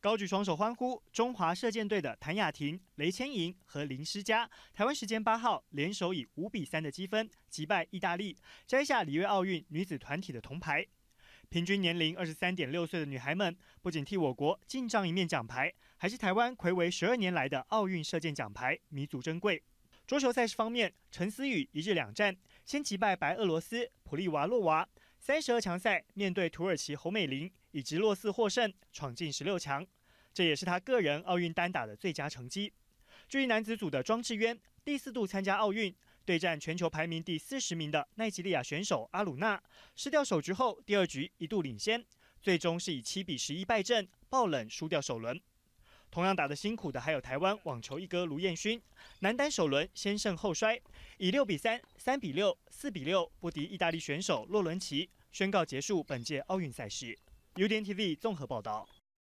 高举双手欢呼！中华射箭队的谭雅婷、雷千莹和林诗佳，台湾时间八号联手以五比三的积分击败意大利，摘下里约奥运女子团体的铜牌。平均年龄二十三点六岁的女孩们，不仅替我国进账一面奖牌，还是台湾魁为十二年来的奥运射箭奖牌，弥足珍贵。桌球赛事方面，陈思雨一日两战，先击败白俄罗斯普利瓦洛娃。三十二强赛，面对土耳其侯美玲以及落四获胜，闯进十六强，这也是他个人奥运单打的最佳成绩。至于男子组的庄智渊，第四度参加奥运，对战全球排名第四十名的奈及利亚选手阿鲁纳，失掉首局后，第二局一度领先，最终是以七比十一败阵，爆冷输掉首轮。同样打得辛苦的还有台湾网球一哥卢彦勋，男单首轮先胜后衰，以六比三、三比六、四比六不敌意大利选手洛伦奇，宣告结束本届奥运赛事。UTV 点综合报道。